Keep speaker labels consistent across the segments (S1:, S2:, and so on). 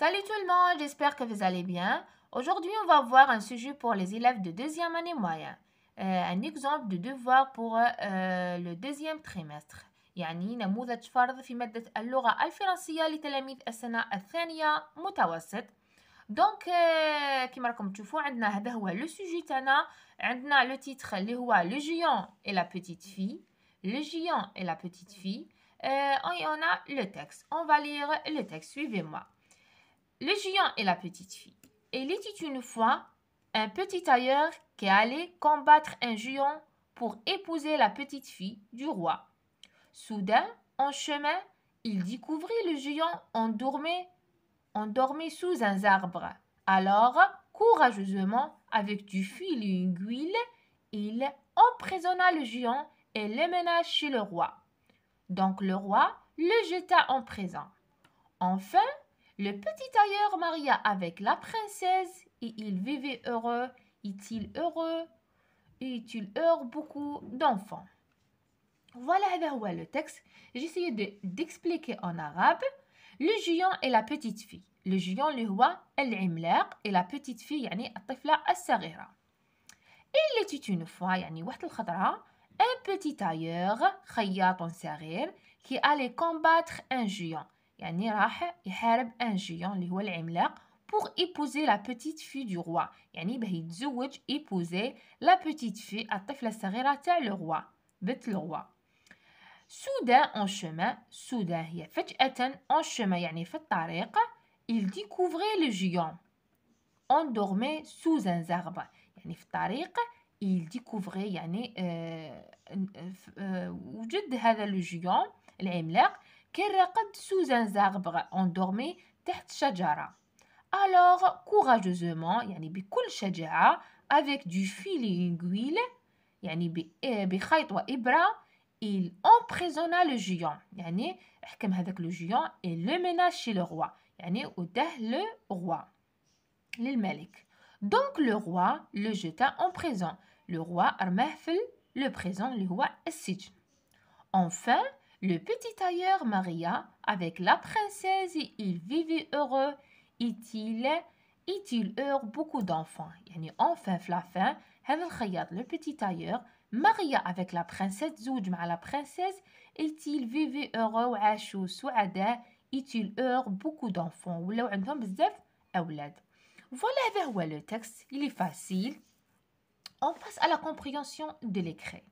S1: Salut tout le monde, j'espère que vous allez bien. Aujourd'hui, on va voir un sujet pour les élèves de deuxième année moyenne. Euh, un exemple de devoir pour euh, euh, le deuxième trimestre. C'est-à-dire, une école de 4 ans française pour les élèves de la deuxième année moyenne. Donc, comme vous bah le savez, c'est ce sujet-là. On a le titre qui est « Le géant et la petite fille ». Le géant et la petite fille. Et on a le texte. On va lire le texte, suivez-moi. Le géant et la petite fille. Il était une fois un petit tailleur qui allait combattre un géant pour épouser la petite fille du roi. Soudain, en chemin, il découvrit le géant endormi, sous un arbre. Alors, courageusement, avec du fil et une guile, il emprisonna le géant et l'emmena chez le roi. Donc le roi le jeta en prison. Enfin, le petit tailleur maria avec la princesse et ils vivaient heureux. Est-il heureux Est-il heureux beaucoup d'enfants Voilà, c'est eh le texte. J'essayais d'expliquer en arabe le géant et la petite fille. Le géant, le roi, l'imlaq et la petite fille, يعني الطفلة الصغيرة. Il était une fois, يعني un petit tailleur, خياط qui allait combattre un géant. يعني راح يحارب ان اللي هو العملاق pour épouser la petite fille du roi يعني باه épouser la petite fille la تاع le roi بنت le roi soudain en chemin en chemin il découvrait le géant endormi sous un arbre il découvrait يعني euh، euh، euh، وجد هذا le géant العملاق sous un arbre endormi Alors, courageusement, يعني بكل avec du fil et une aiguille, il emprisonna le géant. يعني حكم هذاك le géant et le mena chez le roi. يعني le roi. للملك. Donc le roi le jeta en prison. Le roi رماه le présent اللي هو السجن. Enfin, le petit tailleur Maria avec la princesse, il vivait heureux. et il est-il heureux beaucoup d'enfants enfin la fin le petit tailleur Maria avec la princesse la princesse est-il vivaient heureux et est-il heureux beaucoup d'enfants ou Voilà eh le texte il est facile on passe à la compréhension de l'écrit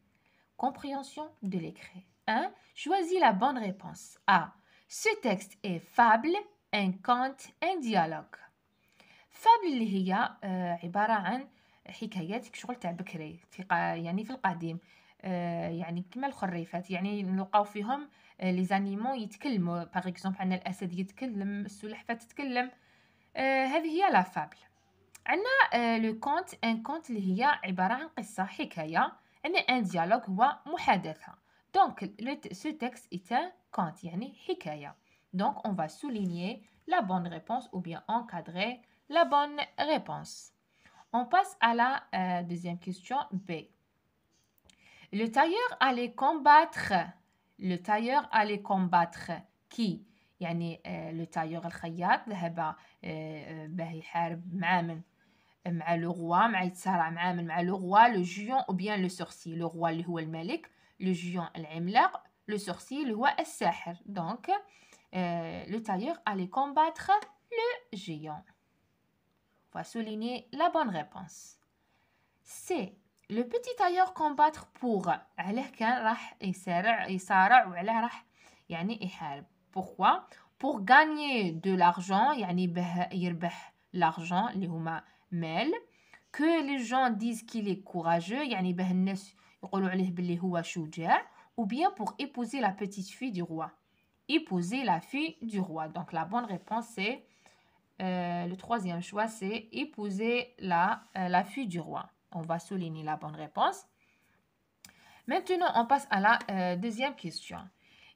S1: compréhension de l'écrit 1, choisis la bonne réponse. A. Ce texte est fable, un conte, un dialogue. فابل اللي هي آه، عبارة عن حكايات شغل تاع بكري في يعني في القديم آه، يعني كما الخريفات يعني نلقاو فيهم لي آه، زانيمو يتكلموا باغ اكزومبل عندنا الاسد يتكلم السلحفاه تتكلم آه هذه هي لا فابل عندنا آه لو كونت ان كونت اللي هي عباره عن قصه حكايه عندنا ان ديالوغ هو محادثه Donc, le, ce texte est un conte, hikaya. Donc, on va souligner la bonne réponse ou bien encadrer la bonne réponse. On passe à la euh, deuxième question B. Le tailleur allait combattre. Le tailleur allait combattre qui يعني euh, le tailleur al ذهب euh, le يحارب مع من مع لو le مع le مع من مع لو روا le ou بيان لو le géant le sorcier, le roi Donc, euh, le tailleur allait combattre le géant. On va souligner la bonne réponse. C'est le petit tailleur combattre pour. Pourquoi Pour gagner de l'argent, l'argent, que les gens disent qu'il est courageux, ou bien pour épouser la petite fille du roi. Épouser la fille du roi. Donc la bonne réponse c'est euh, le troisième choix, c'est épouser la, euh, la fille du roi. On va souligner la bonne réponse. Maintenant, on passe à la euh, deuxième question.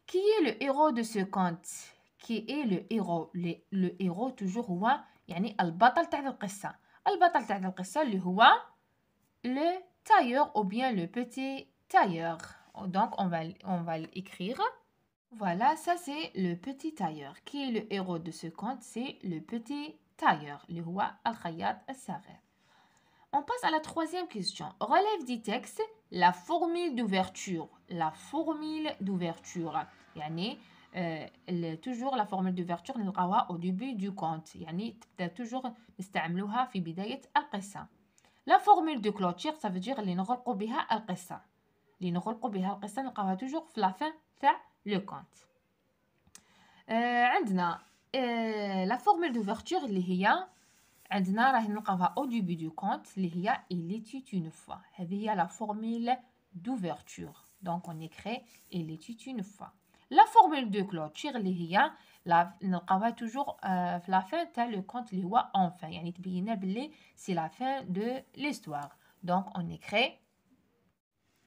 S1: Qui est le héros de ce conte Qui est le héros Le, héros, toujours, roi. يعني البطل تاع القصة. البطل تاع le tailleur ou bien le petit tailleur. Donc, on va, on va l'écrire. Voilà, ça c'est le petit tailleur. Qui est le héros de ce conte C'est le petit tailleur, le roi Al-Khayyat al On passe à la troisième question. Relève du texte la formule d'ouverture. La formule d'ouverture. Euh, toujours la formule d'ouverture, au début du conte. as toujours نستعملوها في بداية القصة. La formule de clôture, ça veut dire لنغلقوا بها القصة. لنغلقوا بها القصة نلقاوها toujours في la fin تاع le compte. آه euh, عندنا آه euh, la formule d'ouverture, vertu اللي هي عندنا راه نلقاوها au début du compte اللي هي il était une fois. هذه هي la formule d'ouverture. Donc on écrit il était une fois. La formule de clôture اللي هي la, on toujours toujours euh, la fin لو كونت اللي la اونفان يعني تبين c'est la fin de l'histoire. Donc on écrit,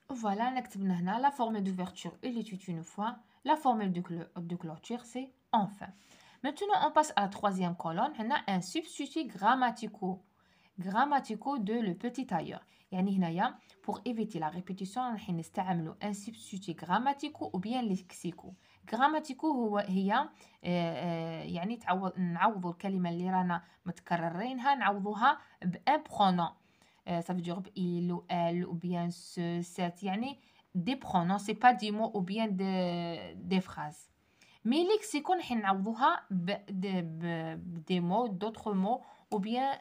S1: voilà on une fois la formule de, clôture c'est enfin maintenant on passe à la troisième colonne on a un substitut grammatico grammatico de le petit ailleurs pour éviter la répétition va utiliser un substitut grammatico ou bien lexico غراماتيكو هو هي آه، آه، يعني تعوض نعوضوا الكلمه اللي رانا متكررينها نعوضوها بان برونون سا فيدير بإل أو إل أو بيان سو سات يعني دي برونون سي با دي مو أو بيان دي, دي فراز مي ليكسيكون ب بدي مو دوطخ مو أو بيان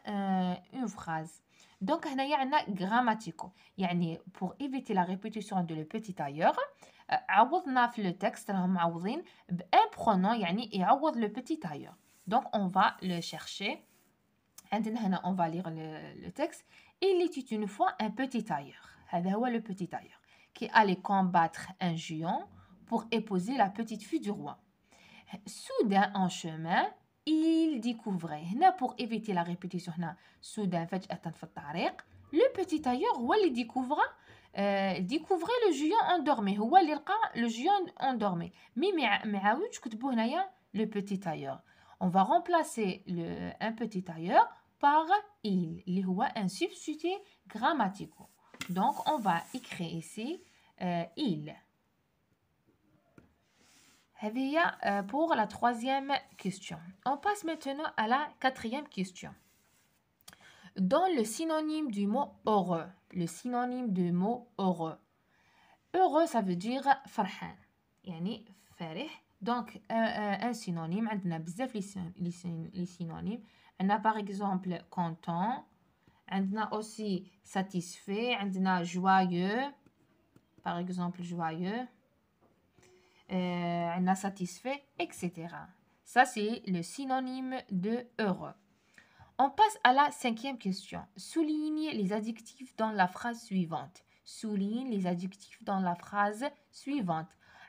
S1: اون فراز Donc, il y a un grammatico. Yani, pour éviter la répétition de le petit ailleurs, عوضنا في لو pronom, راهم معوضين بان برونون يعني يعوض لو petit تايور دونك اون فا لو شيرشي عندنا هنا اون va lire لو il était une fois un petit tailleur هذا هو le petit تايور qui allait combattre un géant pour épouser la petite fille du roi. Soudain, en chemin, il découvrait, pour éviter la répétition, soudain, le petit tailleur, il découvra euh, découvrez le لو endormi. اندورمي هو اللي on va remplacer un petit ailleurs par il y a un substitut grammatical donc on va écrire ici euh, il C'est euh, pour la troisième question on passe maintenant à la quatrième question dans le synonyme du mot heureux. Le synonyme du mot heureux. Heureux, ça veut dire farhan. Donc, un synonyme, on a les synonymes. On a par exemple content. On a aussi satisfait. On a joyeux. Par exemple, joyeux. on euh, a satisfait, etc. Ça, c'est le synonyme de heureux. On passe à la cinquième question. Souligne les adjectifs dans la phrase suivante. Souligne les adjectifs dans la phrase suivante.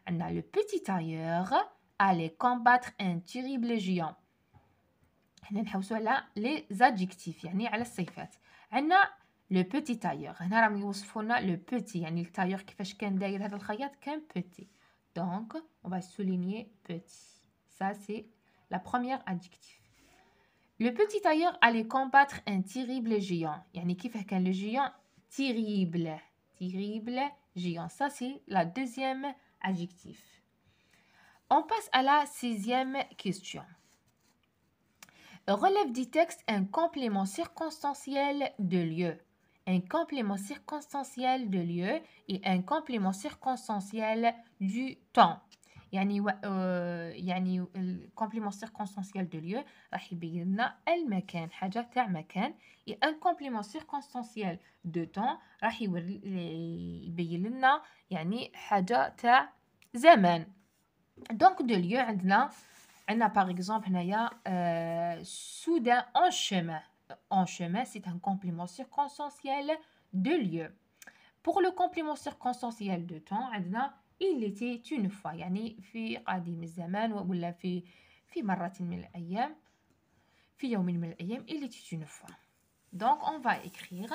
S1: On a le petit tailleur allait combattre un terrible géant. on a les adjectifs, On يعني le الصفات tailleur. le petit tailleur. le petit le petit, يعني tailleur a petit. Donc, on va souligner petit ça c'est la première adjectif le petit tailleur allait combattre un terrible géant. Il un qui fait le géant terrible. Terrible géant. Ça c'est la deuxième adjectif. On passe à la sixième question. Relève du texte un complément circonstanciel de lieu. Un complément circonstanciel de lieu et un complément circonstanciel du temps. يعني و... آه، يعني الكومبليمون سيركونستانسيال دو ليو راح يبين لنا المكان حاجه تاع مكان الكومبليمون سيركونستانسيال دو طون راح يبين لنا يعني حاجه تاع زمان دونك دو ليو عندنا عندنا باغ اكزومبل هنايا أه... سودان اون شومان en chemin, سي un complément circonstanciel de lieu. Pour le complément circonstanciel de temps, il était une fois il était une fois donc on va écrire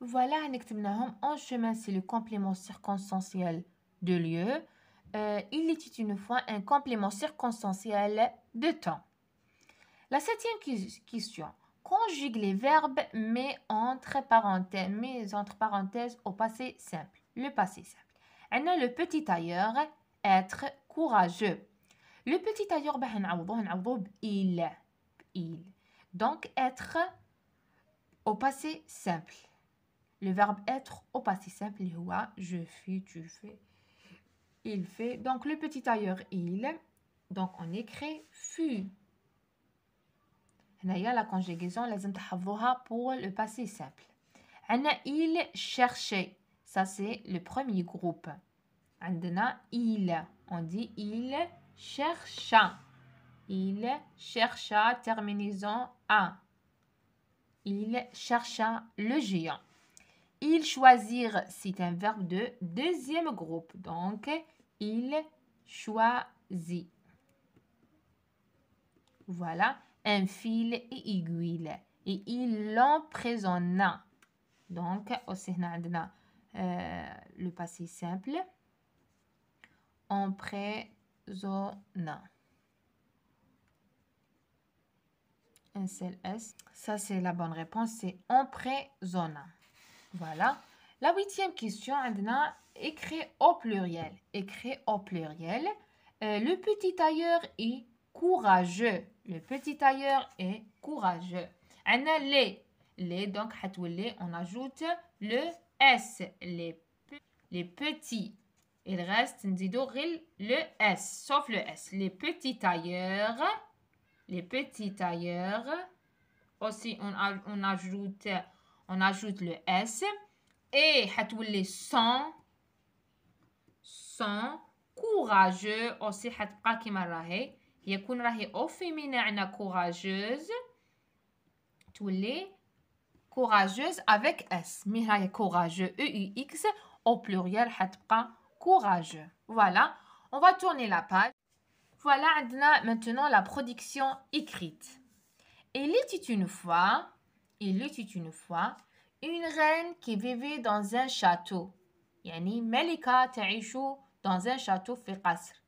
S1: voilà نكتبناهم en chemin c'est le complément circonstanciel de lieu euh, il était une fois un complément circonstanciel de temps la septième question conjugue les verbes mais entre parenthèses, au passé simple. Le passé simple. On a le petit tailleur, être courageux. Le petit tailleur, bah, il. Il. Donc, être au passé simple. Le verbe être au passé simple, je fais, tu fais, il fait. Donc, le petit tailleur, il. Donc, on écrit fut. هنايا la conjugaison لازم تحفظوها pour le passé simple عندنا il cherchait ça c'est le premier groupe عندنا il on dit il chercha il chercha terminaison a il chercha le géant il choisir c'est un verbe de deuxième groupe donc il choisit voilà un fil et aiguille et il l'emprisonna. Donc, aussi, on euh, le passé simple. En Emprisonna. Un seul S. Ça, c'est la bonne réponse. C'est emprisonna. Voilà. La huitième question, on a écrit au pluriel. Écrit au pluriel. Euh, le petit tailleur et courageux. Le petit tailleur est courageux. On les. Les, donc, on ajoute le S. Les, les petits. Il reste, le S, sauf le S. Les petits tailleurs. Les petits tailleurs. Aussi, on, ajoute, on ajoute le S. Et, les sont sont Courageux. Aussi, يكون rahi أو féminin عندنا courageuse les courageuse avec S مي courageux E U X au pluriel حتبقى courageux voilà on va tourner la page voilà عندنا maintenant la production écrite il était une fois il était une fois une reine qui vivait dans un château يعني ملكة تعيش dans un château في قصر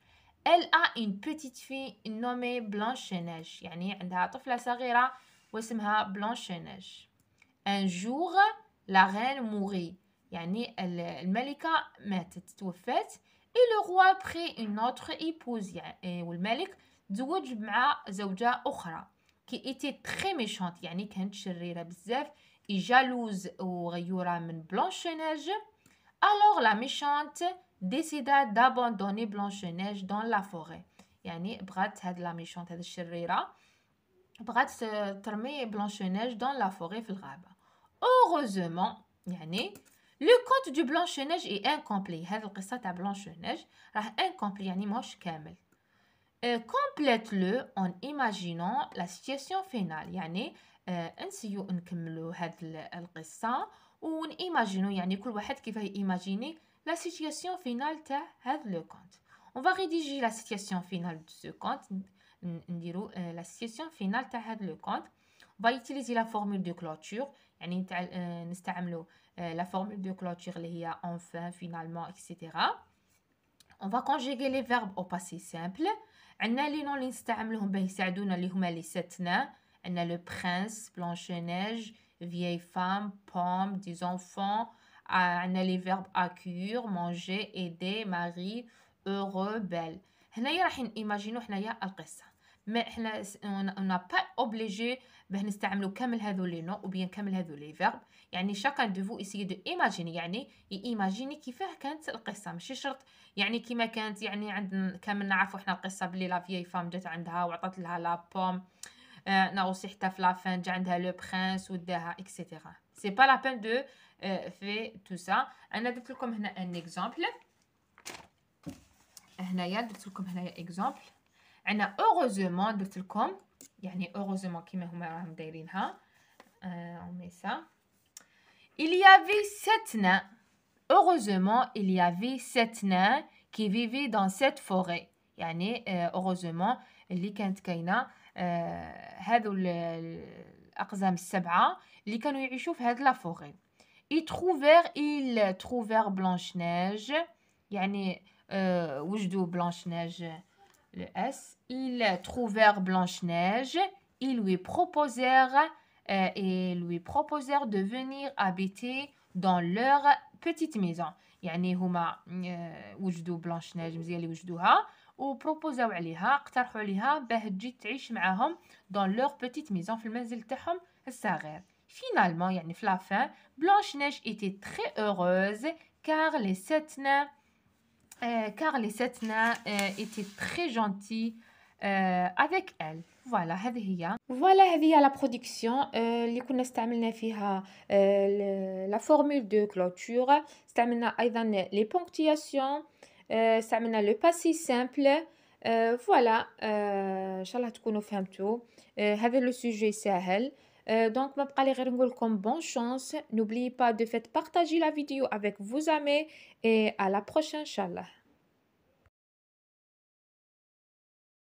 S1: إل أ إن petite في نومي بلانش نيج يعني عندها طفلة صغيرة واسمها بلانش نيج أن jour لا رين موري يعني الملكة ماتت توفات إي لو روا prit une أوتر إيبوز يعني والملك تزوج مع زوجة أخرى كي ايتي تري ميشونت يعني كانت شريرة بزاف إي جالوز وغيورة من بلانش نيج الوغ لا ميشونت décida d'abandonner Blanche-Neige dans la forêt. Yani, Brad, c'est la méchante de Shirira. Brad se termine Blanche-Neige dans la forêt vulnérable. Heureusement, yani, le conte du Blanche-Neige est incomplet. C'est le récit Blanche-Neige. C'est incomplet, yani, moche, kamel. Euh, complète-le en imaginant la situation finale. Yani, euh, on imagine, yani, tout le monde qui va imaginer la situation finale تاع هذا le compte. On va rédiger la situation finale de ce compte. Euh, la situation finale تاع le compte. On va utiliser la formule de clôture. Euh, euh, la formule de clôture اللي هي enfin, finalement, etc. On va conjuguer les verbes au passé simple. عندنا لي نون اللي نستعملهم باه le prince, Blanche-Neige, vieille femme, pomme, des enfants, عندنا لي فيرب اكور مونجي ايدي ماري اورو بيل هنايا راح ايماجينو حنايا القصه ما حنا اون با اوبليجي باه نستعملو كامل هذو لي نو او بيان كامل هذو لي فيرب يعني شاكان دو فو ايسيي دو ايماجيني يعني ايماجيني كيفاه كانت القصه ماشي شرط يعني كيما كانت يعني عندنا كامل نعرفو حنا القصه بلي لا فيي فام جات عندها وعطات لها لا بوم آه ناوسي حتى في لافان جا عندها لو برينس وداها اكسيتيرا سي با لا بين دو في تو سا انا درت لكم هنا ان اكزامبل هنايا درت لكم هنايا اكزامبل عندنا اوغوزومون درت لكم يعني اوغوزومون كيما هما راهم دايرينها اون سا il y avait sept nains heureusement il y avait sept nains qui vivaient dans cette forêt يعني heureusement اللي كانت كاينه هذو الاقزام السبعه اللي كانوا يعيشوا في هذه لا فوري Ils trouvèrent, ils trouvèrent Blanche-Neige. يعني euh, وجدوا Blanche-Neige le S. Ils trouvèrent Blanche-Neige. Ils lui proposèrent euh, lui proposèrent de venir habiter dans leur petite maison. يعني هما وجدوا Blanche نيج وجدوها وبروبوزاو عليها Finalement, yani la fin, Blanche-Neige était très heureuse car les sept nains, euh, car les sept nains euh, étaient très gentils euh, avec elle. Voilà, Voilà, la production Nous avons la formule de clôture. استعملنا أيضا les ponctuations. استعملنا le passé simple. Voilà, إن شاء vous تكونوا فهمتوا. هذا le sujet سهل. Euh, donc, je vais comme bonne chance. N'oubliez pas de faire partager la vidéo avec vos amis et à la prochaine, Inch'Allah.